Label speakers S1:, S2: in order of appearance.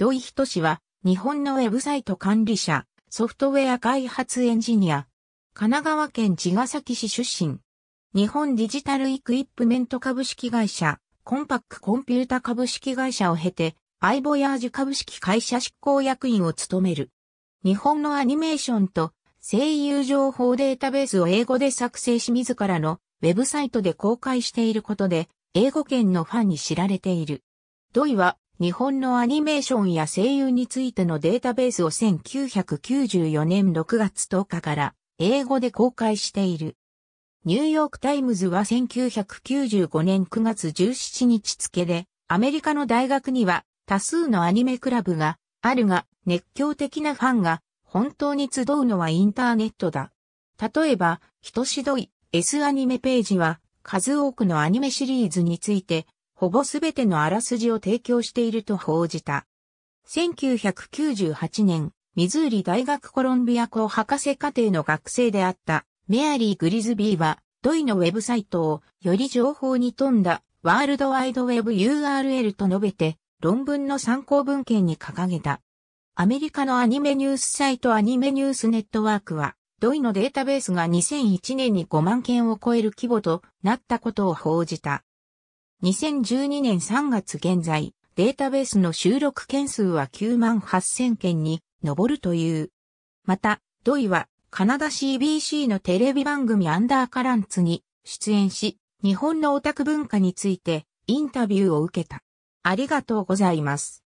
S1: 土井人氏は、日本のウェブサイト管理者、ソフトウェア開発エンジニア、神奈川県茅ヶ崎市出身、日本デジタルイクイップメント株式会社、コンパックコンピュータ株式会社を経て、アイボヤージュ株式会社執行役員を務める。日本のアニメーションと声優情報データベースを英語で作成し自らのウェブサイトで公開していることで、英語圏のファンに知られている。土井は日本のアニメーションや声優についてのデータベースを1994年6月10日から英語で公開している。ニューヨークタイムズは1995年9月17日付で、アメリカの大学には多数のアニメクラブがあるが、熱狂的なファンが本当に集うのはインターネットだ。例えば、人しどい S アニメページは数多くのアニメシリーズについてほぼすべてのあらすじを提供していると報じた。1998年、ミズーリ大学コロンビア校博士課程の学生であったメアリー・グリズビーは、ドイのウェブサイトをより情報に富んだワールドワイドウェブ URL と述べて論文の参考文献に掲げた。アメリカのアニメニュースサイトアニメニュースネットワークは、ドイのデータベースが2001年に5万件を超える規模となったことを報じた。2012年3月現在、データベースの収録件数は9万8000件に上るという。また、ドイはカナダ CBC のテレビ番組アンダーカランツに出演し、日本のオタク文化についてインタビューを受けた。ありがとうございます。